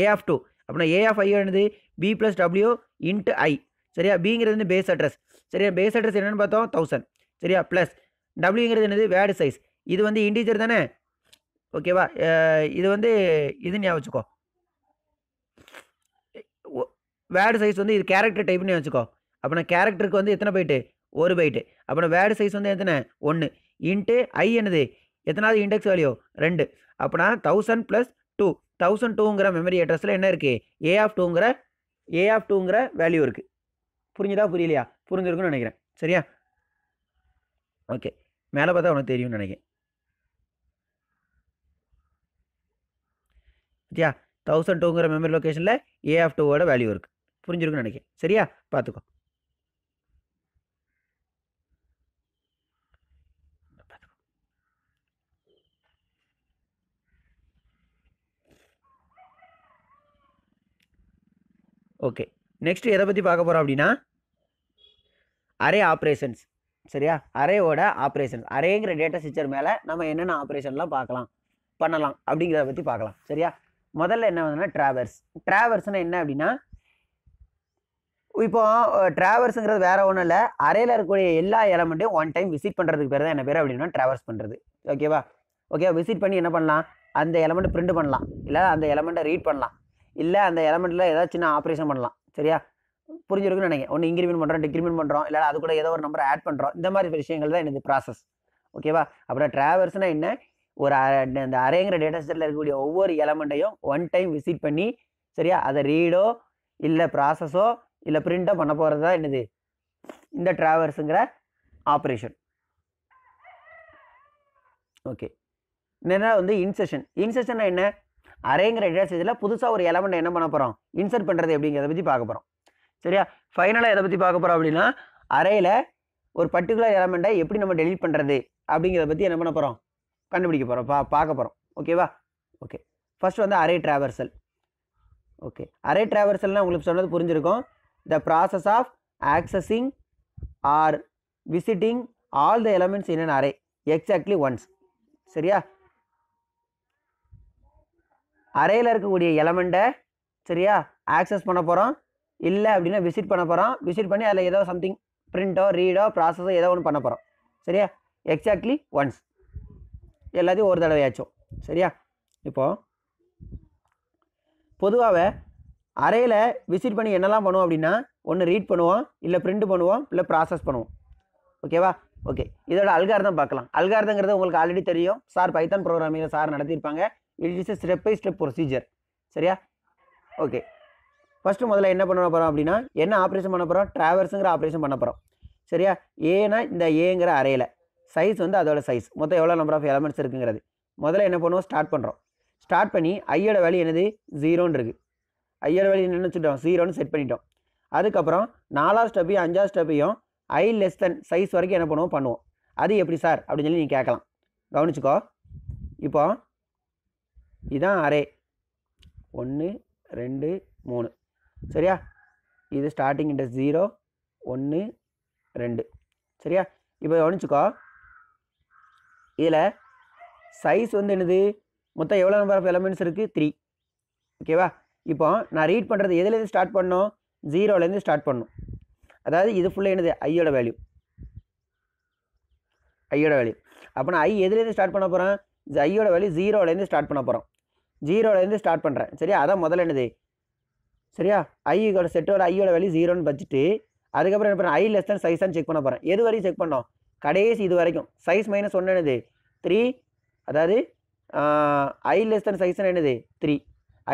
ஏ ஆஃப் டூ அப்படின்னா ஏ ஆஃப் ஐ என்னது B plus W into I சரியா பிங்கிறது வந்து பேஸ் அட்ரஸ் சரியா பேஸ் அட்ரஸ் என்னென்னு பார்த்தோம் தௌசண்ட் சரியா ப்ளஸ் டபிள்யூங்கிறது என்னது வேர்டு சைஸ் இது வந்து இன்டீஜர் தானே ஓகேவா இது வந்து இது ஞாபகம் வச்சுக்கோ வேர்டு சைஸ் வந்து இது கேரக்டர் டைப்னு வச்சுக்கோ அப்படின்னா கேரக்டருக்கு வந்து எத்தனை போயிட்டு ஒரு பைட்டு அப்புறம் வேர்டு சைஸ் வந்து எத்தனை ஒன்று இன்ட்டு ஐ என்னது எத்தனாவது இண்டெக்ஸ் வேல்யூ ரெண்டு அப்படின்னா தௌசண்ட் ப்ளஸ் டூ தௌசண்ட் டூங்கிற மெமரி அட்ரஸில் என்ன இருக்குது ஏ ஆஃப் டூங்கிற ஏ ஆஃப் டூங்கிற வேல்யூ இருக்குது புரிஞ்சுதா புரியலையா புரிஞ்சிருக்குன்னு நினைக்கிறேன் சரியா ஓகே மேலே பார்த்தா உனக்கு தெரியும்னு நினைக்கிறேன் சரியா தௌசண்ட் டூங்கிற மெமரி லொக்கேஷனில் ஏ ஆஃப் டூவோட வேல்யூ இருக்குது புரிஞ்சிருக்குன்னு நினைக்கிறேன் சரியா பார்த்துக்கோ ஓகே நெக்ஸ்ட் எதை பற்றி பார்க்க போகிறோம் அப்படின்னா அரே ஆப்ரேஷன்ஸ் சரியா அரேவோட ஆப்ரேஷன்ஸ் அரேங்கிற டேட்டா ஸ்ட்ரக்சர் மேலே நம்ம என்னென்ன ஆப்ரேஷன்லாம் பார்க்கலாம் பண்ணலாம் அப்படிங்கிறத பற்றி பார்க்கலாம் சரியா முதல்ல என்ன வந்து ட்ராவர்ஸ் ட்ராவர்ஸ்னால் என்ன அப்படின்னா இப்போ ட்ராவல்ஸுங்கிறது வேறு ஒன்றும் இல்லை அறையில் இருக்கக்கூடிய எல்லா எலமெண்ட்டையும் ஒன் டைம் விசிட் பண்ணுறதுக்கு பேர் தான் என்ன பேர் அப்படின்னா ட்ராவல்ஸ் பண்ணுறது ஓகேவா ஓகேவா விசிட் பண்ணி என்ன பண்ணலாம் அந்த எலமெண்ட் ப்ரிண்ட் பண்ணலாம் இல்லை அந்த எலமெண்ட்டை ரீட் பண்ணலாம் இல்லை அந்த எலமெண்ட்டில் ஏதாச்சும் சின்ன ஆப்ரேஷன் பண்ணலாம் சரியா புரிஞ்சிருக்குன்னு நினைக்கிறேன் ஒன்று இன்க்ரிமெண்ட் பண்ணுறோம் டிக்ரிமெண்ட் பண்ணுறோம் இல்லை அது கூட ஏதோ ஒரு நம்பரை ஆட் பண்ணுறோம் இந்த மாதிரி விஷயங்கள் தான் என்னது ப்ராசஸ் ஓகேவா அப்புறம் ட்ராவல்ஸ்னால் என்ன ஒரு அந்த அரேங்கிற டேட்டா செட்டில் இருக்கக்கூடிய ஒவ்வொரு எலமெண்ட்டையும் ஒன் டைம் விசிட் பண்ணி சரியா அதை ரீடோ இல்லை ப்ராசஸோ இல்லை பிரிண்டோ பண்ண போகிறது தான் என்னது இந்த ட்ராவல்ஸுங்கிற ஆப்ரேஷன் ஓகே என்னென்னா வந்து இன்செஷன் இன்செஷன்னா என்ன அரேங்கிற இதில் புதுசாக ஒரு எலமெண்ட் என்ன பண்ண போகிறோம் இன்சர்ட் பண்ணுறது அப்படிங்கிறத பற்றி பார்க்க போகிறோம் சரியா ஃபைனலாக எதை பற்றி பார்க்க போகிறோம் அப்படின்னா அரையில் ஒரு பர்டிகுலர் எலமெண்ட்டை எப்படி நம்ம டெலிட் பண்ணுறது அப்படிங்கிறத பற்றி என்ன பண்ண போகிறோம் கண்டுபிடிக்க போகிறோம் பா பார்க்க போகிறோம் ஓகேவா ஓகே ஃபஸ்ட் வந்து அரே ட்ராவர்சல் ஓகே அரே ட்ராவர்சல்னால் உங்களுக்கு சொன்னது புரிஞ்சிருக்கும் the process of accessing or visiting all the elements in an array exactly once சரியா அறையில் இருக்கக்கூடிய எலமெண்ட்டை சரியா ஆக்சஸ் பண்ண போகிறோம் இல்லை அப்படின்னா விசிட் பண்ண போகிறோம் விசிட் பண்ணி அதில் ஏதோ சம்திங் ப்ரிண்ட்டோ ரீடோ ப்ராசஸோ ஏதோ ஒன்று பண்ண போகிறோம் சரியா எக்ஸாக்ட்லி ஒன்ஸ் எல்லாத்தையும் ஒரு தடவையாச்சும் சரியா இப்போது பொதுவாக அறையில் விசிட் பண்ணி என்னெல்லாம் பண்ணுவோம் அப்படின்னா ஒன்று ரீட் பண்ணுவோம் இல்லை ப்ரிண்ட் பண்ணுவோம் இல்லை ப்ராசஸ் பண்ணுவோம் ஓகேவா ஓகே இதோட அல்காரதம் பார்க்கலாம் அல்காரதங்கிறது உங்களுக்கு ஆல்ரெடி தெரியும் சார் பைத்தான் ப்ரோக்ராமிங்கில் சார் நடத்தியிருப்பாங்க it is a step by step procedure சரியா ஓகே ஃபஸ்ட்டு முதல்ல என்ன பண்ண போகிறோம் அப்படின்னா என்ன ஆப்ரேஷன் பண்ண போகிறோம் ட்ராவல்ஸுங்கிற ஆப்ரேஷன் பண்ண போகிறோம் சரியா ஏன்னா இந்த ஏங்கிற அறையில் சைஸ் வந்து அதோட சைஸ் மொத்தம் எவ்வளோ நம்பர் ஆஃப் எலமெண்ட்ஸ் இருக்குங்கிறது முதல்ல என்ன பண்ணுவோம் ஸ்டார்ட் பண்ணுறோம் ஸ்டார்ட் பண்ணி ஐயோட வேலி என்னது ஜீரோன்னு இருக்குது ஐயோட வேலி என்ன சொல்லிட்டோம் ஜீரோன்னு செட் பண்ணிட்டோம் அதுக்கப்புறம் நாலாவது ஸ்டெப்பையும் அஞ்சாவது ஸ்டெப்பையும் ஐ லெஸ் தென் சைஸ் வரைக்கும் என்ன பண்ணுவோம் பண்ணுவோம் அது எப்படி சார் அப்படின்னு சொல்லி நீ கேட்கலாம் கவனிச்சிக்கோ இப்போ இதுதான் அரே ஒன்று ரெண்டு மூணு சரியா இது ஸ்டார்டிங் இன்டெக்ஸ் ஜீரோ ஒன்று ரெண்டு சரியா இப்போ கவனிச்சுக்கோ இதில் சைஸ் வந்து என்னது மொத்தம் எவ்வளோ நம்பர் ஆஃப் எலமெண்ட்ஸ் இருக்குது த்ரீ ஓகேவா இப்போ நான் ரீட் பண்ணுறது எதுலேருந்து ஸ்டார்ட் பண்ணோம் ஜீரோலேருந்து ஸ்டார்ட் பண்ணும் அதாவது இது ஃபுல்லாக என்னது ஐயோட வேல்யூ ஐயோட வேல்யூ அப்போ நான் ஐ எதுலேருந்து ஸ்டார்ட் பண்ண போகிறேன் ஐயோட வேல்யூ ஜீரோலேருந்து ஸ்டார்ட் பண்ண போகிறோம் ஜீரோலேருந்து ஸ்டார்ட் பண்ணுறேன் சரியா அதான் முதல்ல என்னது சரியா ஐயோட செட்டோட ஐயோட வேல்யூ ஜீரோன்னு வச்சுட்டு அதுக்கப்புறம் என்ன பண்ணுறேன் ஐ லெஸ் தான் சைஸ் தான் செக் பண்ண போகிறேன் எது வரையும் செக் பண்ணோம் கடைசி இது வரைக்கும் சைஸ் மைனஸ் ஒன்று என்னது த்ரீ அதாவது ஐ லெஸ் தன் சைஸ்னு என்னது three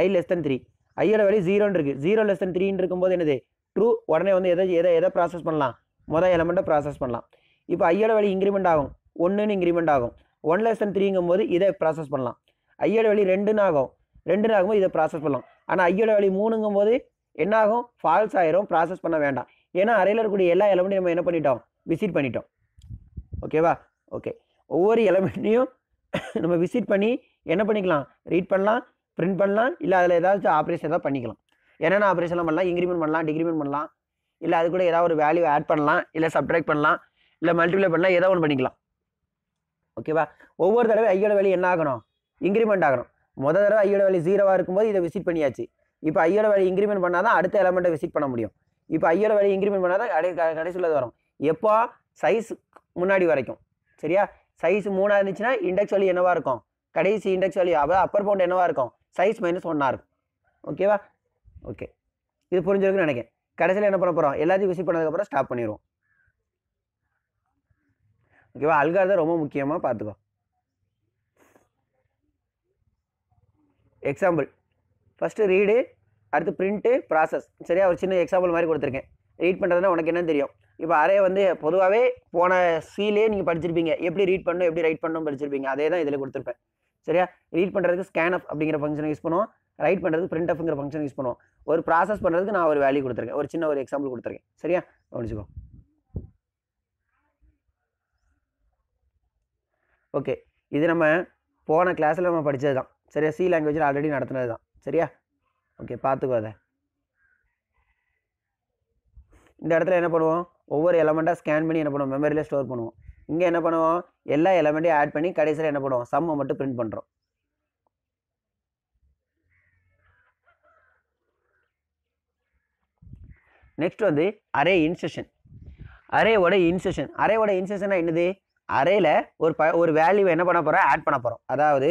I less than three ஐயோட வேல்யூ ஜீரோன்னு இருக்குது ஜீரோ லெஸ் தன் த்ரீன்னு இருக்கும்போது என்னது ட்ரூ உடனே வந்து எதை எதை எதை ப்ராசஸ் பண்ணலாம் மொதல் எலமெண்ட்டை ப்ராசஸ் பண்ணலாம் இப்போ ஐயோட வேல்யூ இன்க்ரிமெண்ட் ஆகும் ஒன்றுன்னு இன்க்ரிமெண்ட் ஆகும் ஒன் லெசன் த்ரீங்கும் போது இதை ப்ராசஸ் பண்ணலாம் ஐயோட வழி ரெண்டுன்னு ஆகும் ரெண்டுன்னு ஆகும்போது இதை ப்ராசஸ் பண்ணலாம் ஆனால் ஐயோட வழி மூணுங்கும் போது என்ன ஆகும் ஃபால்ஸ் ஆயிரும் ப்ராசஸ் பண்ண வேண்டாம் ஏன்னா அறையில் இருக்கக்கூடிய எல்லா எலமெண்ட்டையும் நம்ம என்ன பண்ணிட்டோம் விசிட் பண்ணிட்டோம் ஓகேவா ஓகே ஒவ்வொரு எலமெண்ட்டையும் நம்ம விசிட் பண்ணி என்ன பண்ணிக்கலாம் ரீட் பண்ணலாம் ப்ரிண்ட் பண்ணலாம் இல்லை அதில் ஏதாச்சும் ஆப்ரேஷன் எதாவது பண்ணிக்கலாம் என்னென்ன ஆப்ரேஷன்லாம் பண்ணலாம் இன்க்ரிமெண்ட் பண்ணலாம் டிக்ரிமெண்ட் பண்ணலாம் இல்லை அது கூட ஏதாவது ஒரு வேல்யூ ஆட் பண்ணலாம் இல்லை சப்ட்ராக்ட் பண்ணலாம் இல்லை மல்டிப்ளை பண்ணலாம் ஏதாவது ஒன்று பண்ணிக்கலாம் ஓகேவா ஒவ்வொரு தடவை ஐயோட வேல்யூ என்ன ஆகணும் இன்க்ரிமெண்ட் ஆகணும் முதல் தடவை ஐயோட வேல்யூ ஜீரோவாக இருக்கும்போது இதை விசிட் பண்ணியாச்சு இப்போ ஐயோட வேல்யூ இன்க்ரிமெண்ட் பண்ணால் தான் அடுத்த எலமெண்ட்டை விசிட் பண்ண முடியும் இப்போ ஐயோட வேல்யூ இன்க்ரிமெண்ட் பண்ணால் தான் கடை கடைசி உள்ளது வரும் எப்போ சைஸ் முன்னாடி வரைக்கும் சரியா சைஸ் மூணாக இருந்துச்சுன்னா இண்டெக்ஸ் வழி என்னவாக இருக்கும் கடைசி இண்டெக்ஸ் வழி அப்போ அப்பர் பவுண்ட் என்னவாக இருக்கும் சைஸ் மைனஸ் ஒன்னாக இருக்கும் ஓகேவா ஓகே இது புரிஞ்சிருக்குன்னு நினைக்கிறேன் கடைசியில் என்ன பண்ண போகிறோம் எல்லாத்தையும் விசிட் பண்ணதுக்கப்புறம் ஸ்டாப் பண்ணிடுவோம் ஓகேவா அல்காரத ரொம்ப முக்கியமாக பார்த்துக்கோ எக்ஸாம்பிள் ஃபஸ்ட்டு ரீடு அடுத்து பிரிண்ட்டு ப்ராசஸ் சரியா ஒரு சின்ன எக்ஸாம்பிள் மாதிரி கொடுத்துருக்கேன் ரீட் பண்ணுறதுனா உனக்கு என்ன தெரியும் இப்போ அரே வந்து பொதுவாகவே போன சீலே நீங்கள் படிச்சிருப்பீங்க எப்படி ரீட் பண்ணணும் எப்படி ரைட் பண்ணணும் படிச்சிருப்பீங்க அதே தான் இதில் கொடுத்துருப்பேன் சரியா ரீட் பண்ணுறதுக்கு ஸ்கேன் அப் அப்படிங்கிற ஃபங்க்ஷன் யூஸ் பண்ணுவோம் ரைட் பண்ணுறதுக்கு பிரிண்ட் அப்ங்கிற ஃபங்க்ஷன் யூஸ் பண்ணுவோம் ஒரு ப்ராசஸ் பண்ணுறதுக்கு நான் ஒரு வேல்யூ கொடுத்துருக்கேன் ஒரு சின்ன ஒரு எக்ஸாம்பிள் கொடுத்துருக்கேன் சரியா கவனிச்சுக்கோ ஓகே இது நம்ம போன கிளாஸில் நம்ம படித்தது தான் சரியா சி லாங்குவேஜில் ஆல்ரெடி நடத்துனது தான் சரியா ஓகே பார்த்துக்கோ அதை இந்த இடத்துல என்ன பண்ணுவோம் ஒவ்வொரு எலமெண்ட்டாக ஸ்கேன் பண்ணி என்ன பண்ணுவோம் மெமரியில் ஸ்டோர் பண்ணுவோம் இங்கே என்ன பண்ணுவோம் எல்லா எலமெண்ட்டையும் ஆட் பண்ணி கடைசியில் என்ன பண்ணுவோம் சம்மை மட்டும் பிரிண்ட் பண்ணுறோம் நெக்ஸ்ட் வந்து அரே இன்செஷன் அரேவோட இன்செஷன் அரேவோட இன்செஷனாக என்னது அரேல ஒரு ப ஒரு வேல்யூ என்ன பண்ண போகிறோம் ஆட் பண்ண போகிறோம் அதாவது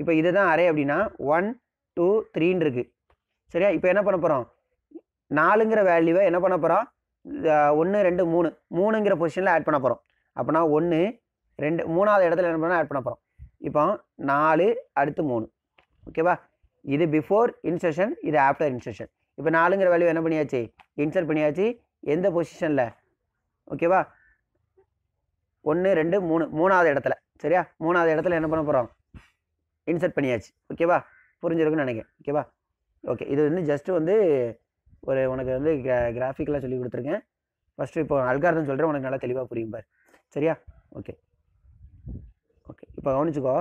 இப்போ இதுதான் அரே அப்படின்னா ஒன் டூ த்ரீன்னு இருக்குது சரியா இப்போ என்ன பண்ண போகிறோம் நாலுங்கிற வேல்யூவை என்ன பண்ண போகிறோம் ஒன்று ரெண்டு மூணு மூணுங்கிற பொசிஷனில் ஆட் பண்ண போகிறோம் அப்போனா ஒன்று ரெண்டு மூணாவது இடத்துல என்ன பண்ண ஆட் பண்ண போகிறோம் இப்போ நாலு அடுத்து மூணு ஓகேவா இது பிஃபோர் இன்செஷன் இது ஆஃப்டர் இன்செஷன் இப்போ நாலுங்கிற வேல்யூ என்ன பண்ணியாச்சு இன்சர்ட் பண்ணியாச்சு எந்த பொசிஷனில் ஓகேவா ஒன்று ரெண்டு மூணு மூணாவது இடத்துல சரியா மூணாவது இடத்துல என்ன பண்ண போகிறோம் இன்சர்ட் பண்ணியாச்சு ஓகேவா புரிஞ்சிருக்குன்னு நினைக்கிறேன் ஓகேவா ஓகே இது வந்து ஜஸ்ட்டு வந்து ஒரு உனக்கு வந்து கிராஃபிக்கலாக சொல்லி கொடுத்துருக்கேன் ஃபஸ்ட்டு இப்போ அல்காரதம் சொல்கிறேன் உனக்கு நல்லா தெளிவாக புரியும் பார் சரியா ஓகே ஓகே இப்போ கவனிச்சுக்கோ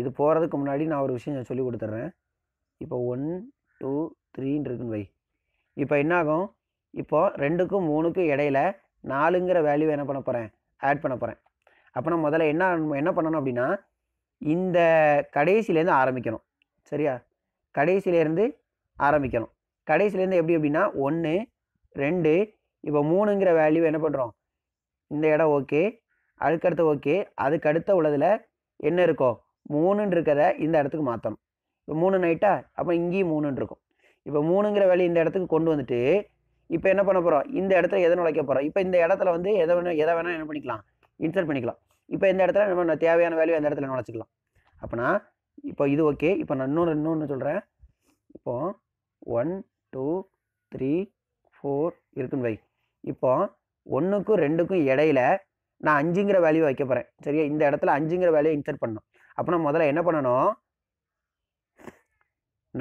இது போகிறதுக்கு முன்னாடி நான் ஒரு விஷயம் சொல்லி கொடுத்துட்றேன் இப்போ ஒன் டூ த்ரீன்னு இருக்குன்னு வை இப்போ என்னாகும் இப்போது ரெண்டுக்கும் மூணுக்கும் இடையில நாலுங்கிற வேல்யூ என்ன பண்ண போகிறேன் ஆட் பண்ண போகிறேன் அப்போ நான் முதல்ல என்ன என்ன பண்ணணும் அப்படின்னா இந்த கடைசியிலேருந்து ஆரம்பிக்கணும் சரியா கடைசியிலேருந்து ஆரம்பிக்கணும் கடைசியிலேருந்து எப்படி அப்படின்னா ஒன்று ரெண்டு இப்போ மூணுங்கிற வேல்யூ என்ன பண்ணுறோம் இந்த இடம் ஓகே அதுக்கடுத்து ஓகே அதுக்கு அடுத்த உள்ளதில் என்ன இருக்கோ மூணுன்னு இருக்கிறத இந்த இடத்துக்கு மாற்றணும் இப்போ மூணு நைட்டா அப்போ இங்கேயும் மூணுன்னு இருக்கும் இப்போ மூணுங்கிற வேல்யூ இந்த இடத்துக்கு கொண்டு வந்துட்டு இப்போ என்ன பண்ண போகிறோம் இந்த இடத்துல எதை நுழைக்க போகிறோம் இப்போ இந்த இடத்துல வந்து எதை வேணும் எதை வேணால் என்ன பண்ணிக்கலாம் இன்சர்ட் பண்ணிக்கலாம் இப்போ இந்த இடத்துல நம்ம தேவையான வேல்யூ அந்த இடத்துல நுழைச்சிக்கலாம் அப்போனா இப்போ இது ஓகே இப்போ நான் இன்னொன்று இன்னொன்று சொல்கிறேன் இப்போ ஒன் டூ த்ரீ ஃபோர் இருக்குன்னு வை இப்போ ஒன்றுக்கும் ரெண்டுக்கும் இடையில நான் அஞ்சுங்கிற வேல்யூ வைக்க போகிறேன் சரியா இந்த இடத்துல அஞ்சுங்கிற வேல்யூ இன்சர்ட் பண்ணணும் அப்போ முதல்ல என்ன பண்ணணும்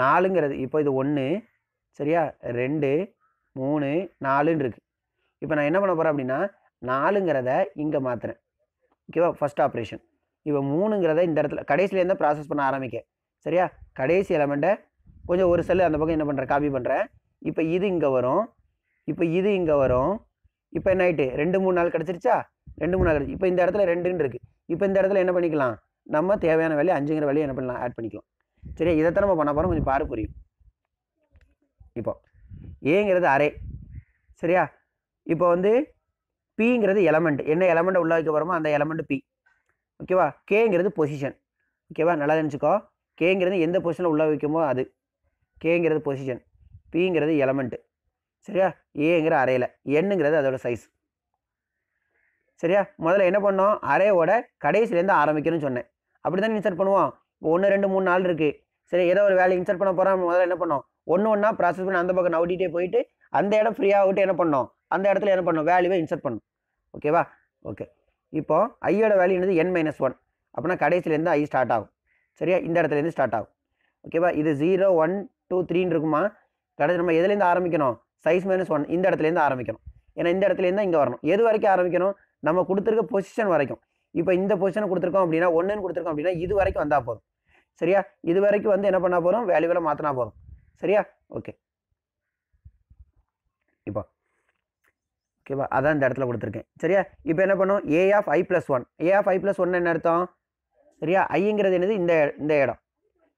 நாலுங்கிறது இப்போ இது ஒன்று சரியா ரெண்டு மூணு நாலுன்னு இருக்குது இப்போ நான் என்ன பண்ண போகிறேன் அப்படின்னா நாலுங்கிறத இங்கே மாற்றுறேன் ஓகேவா ஃபஸ்ட் ஆப்ரேஷன் இப்போ மூணுங்கிறத இந்த இடத்துல கடைசியிலேருந்து ப்ராசஸ் பண்ண ஆரம்பிக்க சரியா கடைசி எலமெண்ட்டை கொஞ்சம் ஒரு செல்லு அந்த பக்கம் என்ன பண்ணுறேன் காப்பி பண்ணுறேன் இப்போ இது இங்கே வரும் இப்போ இது இங்கே வரும் இப்போ என்ன ஆகிட்டு ரெண்டு மூணு நாள் கிடச்சிருச்சா ரெண்டு மூணு நாள் கிடச்சி இப்போ இந்த இடத்துல ரெண்டுன்னு இருக்குது இப்போ இந்த இடத்துல என்ன பண்ணிக்கலாம் நம்ம தேவையான வேலையை அஞ்சுங்கிற வேலையை என்ன பண்ணலாம் ஆட் பண்ணிக்கலாம் சரியா இதைத்தான் நம்ம பண்ண போகிறோம் கொஞ்சம் பாரு புரியும் இப்போ ஏங்கிறது அரே சரியா இப்போ வந்து பிங்கிறது எலமெண்ட் என்ன எலமெண்ட்டை உள்ள வைக்க போகிறோமோ அந்த எலமெண்ட் பி ஓகேவா கேங்கிறது பொசிஷன் ஓகேவா நல்லா நினச்சிக்கோ கேங்கிறது எந்த பொசிஷனில் உள்ள வைக்குமோ அது கேங்கிறது பொசிஷன் பிங்கிறது எலமெண்ட்டு சரியா ஏங்கிற அறையில் எண்ணுங்கிறது அதோட சைஸ் சரியா முதல்ல என்ன பண்ணோம் அறையோட கடைசியிலேருந்து ஆரம்பிக்கணும்னு சொன்னேன் அப்படி தானே இன்சர்ட் பண்ணுவோம் இப்போ ஒன்று ரெண்டு மூணு நாள் இருக்குது சரி ஏதோ ஒரு வேலையை இன்சர்ட் பண்ண போகிறோம் முதல்ல என்ன பண்ணோம் ஒன்று ஒன்றா ப்ராசஸ் பண்ணி அந்த பக்கம் நவுடிட்டே போயிட்டு அந்த இடம் ஃப்ரீயாக விட்டு என்ன பண்ணோம் அந்த இடத்துல என்ன பண்ணோம் வேல்யூவை இன்சர்ட் பண்ணும் ஓகேவா ஓகே இப்போ ஐயோட வேல்யூ என்னது என் மைனஸ் ஒன் அப்படின்னா கடைசியிலேருந்து ஐ ஸ்டார்ட் ஆகும் சரியா இந்த இடத்துலேருந்து ஸ்டார்ட் ஆகும் ஓகேவா இது ஜீரோ ஒன் டூ த்ரீன்னு இருக்குமா கடைசி நம்ம எதுலேருந்து ஆரம்பிக்கணும் சைஸ் மைனஸ் ஒன் இந்த இடத்துலேருந்து ஆரம்பிக்கணும் ஏன்னா இந்த இடத்துலேருந்து இங்கே வரணும் எது வரைக்கும் ஆரம்பிக்கணும் நம்ம கொடுத்துருக்க பொசிஷன் வரைக்கும் இப்போ இந்த பொசிஷனை கொடுத்துருக்கோம் அப்படின்னா ஒன்றுன்னு கொடுத்துருக்கோம் அப்படின்னா இது வரைக்கும் வந்தால் போதும் சரியா இது வரைக்கும் வந்து என்ன பண்ணால் போகிறோம் வேல்யூவில் மாற்றினா போதும் சரியா ஓகே இப்போ ஓகேவா அதான் இந்த இடத்துல கொடுத்துருக்கேன் சரியா இப்போ என்ன பண்ணும் A of I plus one A of I plus one என்ன அர்த்தம் சரியா ஐங்கிறது என்னது இந்த இந்த இடம்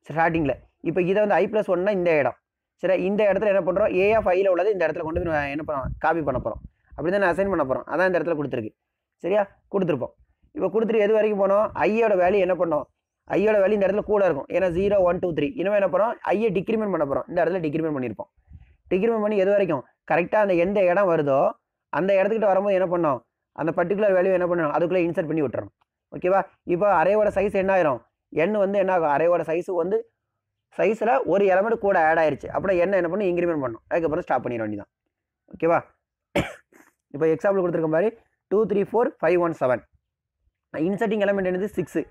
ஸ்டார்டிங்கில் இப்போ இதை வந்து ஐ ப்ளஸ் ஒன்னா இந்த இடம் சரி இந்த இடத்துல என்ன பண்ணுறோம் ஏ ஆஃப் ஐயில் உள்ளது இந்த இடத்துல கொண்டு போய் என்ன பண்ண காப்பி பண்ண போகிறோம் அப்படி தான் அசைன் பண்ண போகிறோம் அதான் இந்த இடத்துல கொடுத்துருக்கு சரியா கொடுத்துருப்போம் இப்போ கொடுத்துட்டு எது வரைக்கும் போனோம் ஐயோட வேல்யூ என்ன பண்ணோம் ஐயோட வேல்யூ இந்த இடத்துல கூட இருக்கும் ஏன்னா ஜீரோ ஒன் டூ த்ரீ இனிமேல் என்ன போகிறோம் ஐயை டிக்ரிமெண்ட் பண்ண போகிறோம் இந்த இடத்துல டிக்ரிமெண்ட் பண்ணியிருப்போம் டிக்ரிமெண்ட் பண்ணி எது வரைக்கும் கரெக்டாக அந்த எந்த இடம் வருதோ அந்த இடத்துக்கிட்ட வரும்போது என்ன பண்ணோம் அந்த பர்டிகுலர் வேல்யூ என்ன பண்ணணும் அதுக்குள்ளே இன்சர்ட் பண்ணி விட்டுறோம் ஓகேவா இப்போ அரையோட சைஸ் என்ன ஆயிரும் எண் வந்து என்ன ஆகும் அரையோட சைஸு வந்து சைஸில் ஒரு எலமெண்ட் கூட ஆட் ஆயிடுச்சு அப்புறம் என்ன என்ன பண்ணும் இன்க்ரிமெண்ட் பண்ணும் அதுக்கப்புறம் ஸ்டாப் பண்ணிட வேண்டியதான் ஓகேவா இப்போ எக்ஸாம்பிள் கொடுத்துருக்க மாதிரி two three four five one seven inserting element என்னது சிக்ஸு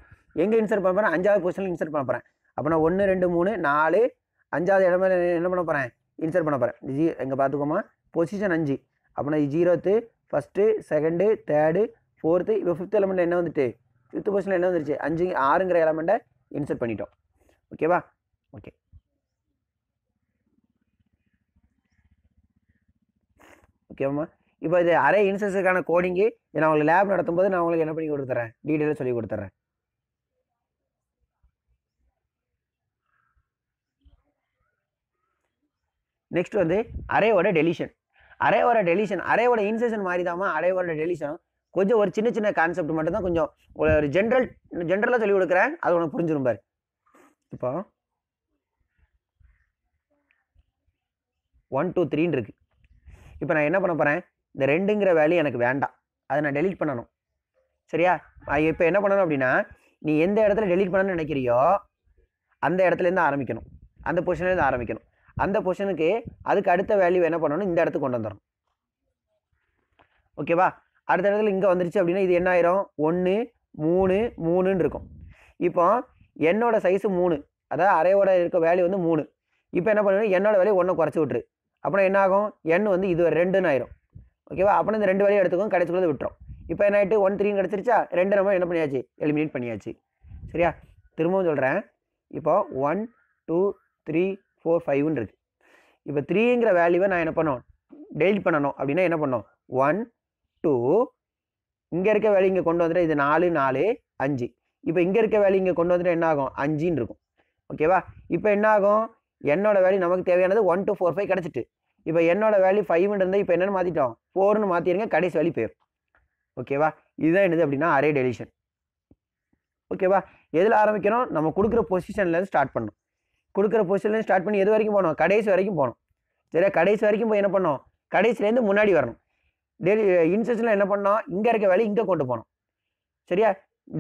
எங்கே இன்சர்ட் பண்ண போகிறேன் அஞ்சாவது பொசிஷனில் இன்சர்ட் பண்ண போகிறேன் அப்போ நான் ஒன்று ரெண்டு மூணு நாலு அஞ்சாவது இடம் என்ன பண்ண போகிறேன் இன்சர்ட் பண்ண போகிறேன் ஜி எங்கே பார்த்துக்கோமா பொசிஷன் அஞ்சு அப்போ நான் zeroth first second third fourth இப்போ ஃபிஃப்த் எலமெண்ட்டில் என்ன வந்துட்டு ஃபிஃப்த் பொசிஷனில் என்ன வந்துருச்சு அஞ்சு ஆறுங்கிற எலமெண்ட்டை இன்சர்ட் பண்ணிட்டோம் ஓகேவா ஓகே ஓகேவாம்மா இப்போ இது அரை இன்சர்ஸுக்கான கோடிங்கு நான் உங்களுக்கு லேப் நடத்தும் போது நான் உங்களுக்கு என்ன பண்ணி கொடுத்துறேன் டீட்டெயிலாக சொல்லி கொடுத்துட்றேன் நெக்ஸ்ட் வந்து அரேவோட டெலிஷன் அரேவோட டெலிஷன் அரேவோட இன்செஷன் மாதிரி தான் அரேவோட டெலிஷன் கொஞ்சம் ஒரு சின்ன சின்ன கான்செப்ட் மட்டும்தான் கொஞ்சம் ஒரு ஜென்ரல் ஜென்ரலாக சொல்லி கொடுக்குறேன் அது உனக்கு புரிஞ்சிடும் பாரு இப்போ ஒன் டூ த்ரீன்னு இருக்குது இப்போ நான் என்ன பண்ண போகிறேன் இந்த ரெண்டுங்கிற வேலையை எனக்கு வேண்டாம் அதை நான் டெலிட் பண்ணணும் சரியா இப்போ என்ன பண்ணணும் அப்படின்னா நீ எந்த இடத்துல டெலிட் பண்ணணும்னு நினைக்கிறியோ அந்த இடத்துலேருந்து ஆரம்பிக்கணும் அந்த பொசிஷன்லேருந்து ஆரம்பிக்கணும் அந்த பொஷனுக்கு அதுக்கு அடுத்த வேல்யூ என்ன பண்ணணும் இந்த இடத்துக்கு கொண்டு வந்துடும் ஓகேவா அடுத்த இடத்துல இங்கே வந்துருச்சு அப்படின்னா இது என்ன ஆயிரும் ஒன்று மூணு மூணுன்னு இருக்கும் இப்போ என்னோட சைஸு மூணு அதாவது அரையோட இருக்க வேல்யூ வந்து மூணு இப்போ என்ன பண்ணணும் என்னோட வேலையை ஒன்றை குறைச்சி விட்ரு அப்புறம் என்ன ஆகும் எண் வந்து இது ரெண்டுன்னு ஆயிரும் ஓகேவா அப்புறம் இந்த ரெண்டு வேலையும் எடுத்துக்கும் கிடைச்சிக்கிறது விட்டுரும் இப்போ என்ன ஆகிட்டு ஒன் த்ரீன்னு கிடச்சிருச்சா ரெண்டு நம்ம என்ன பண்ணியாச்சு எலிமினேட் பண்ணியாச்சு சரியா திரும்பவும் சொல்கிறேன் இப்போ ஒன் டூ த்ரீ ஃபோர் ஃபைவ்னு இருக்குது இப்போ த்ரீங்கிற வேல்யூவை நான் என்ன பண்ணோம் டெலிட் பண்ணணும் அப்படின்னா என்ன பண்ணோம் ஒன் டூ இங்கே இருக்க வேலை இங்கே கொண்டு வந்துட்டு இது நாலு நாலு அஞ்சு இப்போ இங்கே இருக்க வேலை இங்கே கொண்டு வந்துட்டு என்ன ஆகும் அஞ்சுன்னு இருக்கும் ஓகேவா இப்போ என்ன ஆகும் என்னோட வேல்யூ நமக்கு தேவையானது ஒன் டூ ஃபோர் ஃபைவ் கிடச்சிட்டு இப்போ என்னோட வேல்யூ ஃபைவ்னு இருந்தால் இப்போ என்னென்னு மாற்றிட்டோம் ஃபோர்னு மாற்றிடுங்க கடைசி வேலி போயிடும் ஓகேவா இதுதான் என்னது அப்படின்னா அரே டெலிஷன் ஓகேவா எதில் ஆரம்பிக்கிறோம் நம்ம கொடுக்குற பொசிஷன்லேருந்து ஸ்டார்ட் பண்ணணும் கொடுக்குற பொசிஷன்லேருந்து ஸ்டார்ட் பண்ணி எது வரைக்கும் போனோம் கடைசி வரைக்கும் போனோம் சரியா கடைசி வரைக்கும் போய் என்ன பண்ணோம் கடைசிலேருந்து முன்னாடி வரணும் டெலி இன்செஷனில் என்ன பண்ணோம் இங்கே இருக்க வேலையை இங்கே கொண்டு போனோம் சரியா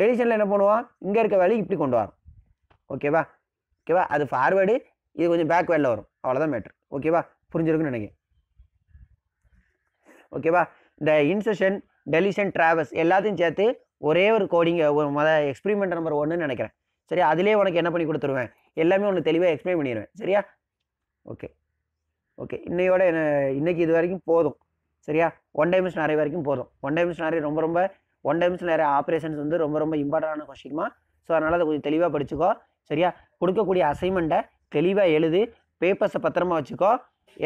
டெலிஷனில் என்ன பண்ணுவோம் இங்கே இருக்க வேலையை இப்படி கொண்டு வரோம் ஓகேவா ஓகேவா அது ஃபார்வேர்டு இது கொஞ்சம் பேக் வேலில் வரும் அவ்வளோதான் மேட்ரு ஓகேவா புரிஞ்சிருக்குன்னு நினைக்கிறேன் ஓகேவா இந்த இன்செஷன் டெலிஷன் ட்ராவல்ஸ் எல்லாத்தையும் சேர்த்து ஒரே ஒரு கோடிங் ஒரு மொதல் எக்ஸ்பிரிமெண்ட் நம்பர் ஒன்றுன்னு நினைக்கிறேன் சரி அதிலே உனக்கு என்ன பண்ணி கொடுத்துருவேன் எல்லாமே ஒன்று தெளிவாக எக்ஸ்பிளைன் பண்ணிடுவேன் சரியா ஓகே ஓகே இன்னையோட இன்னைக்கு இன்றைக்கி இது வரைக்கும் போதும் சரியா ஒன் டைம்ஸ் நிறைய வரைக்கும் போதும் ஒன் டைம்ஸ் நிறைய ரொம்ப ரொம்ப ஒன் டைம்ஸ் நிறைய ஆப்ரேஷன்ஸ் வந்து ரொம்ப ரொம்ப இம்பார்ட்டண்டான கொஸ்டின்மா ஸோ அதனால் அதை கொஞ்சம் தெளிவாக படிச்சுக்கோ சரியா கொடுக்கக்கூடிய அசைன்மெண்ட்டை தெளிவாக எழுது பேப்பர்ஸை பத்திரமா வச்சுக்கோ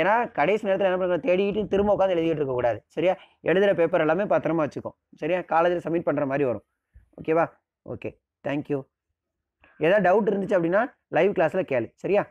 ஏன்னா கடைசி நேரத்தில் என்ன பண்ண தேடிக்கிட்டு திரும்ப உட்காந்து எழுதிக்கிட்டு இருக்கக்கூடாது சரியா எழுதுகிற பேப்பர் எல்லாமே பத்திரமா வச்சுக்கோ சரியா காலேஜில் சப்மிட் பண்ணுற மாதிரி வரும் ஓகேவா ஓகே தேங்க்யூ ஏதாவது டவுட் இருந்துச்சு அப்படின்னா லைவ் கிளாஸில் கேளு சரியா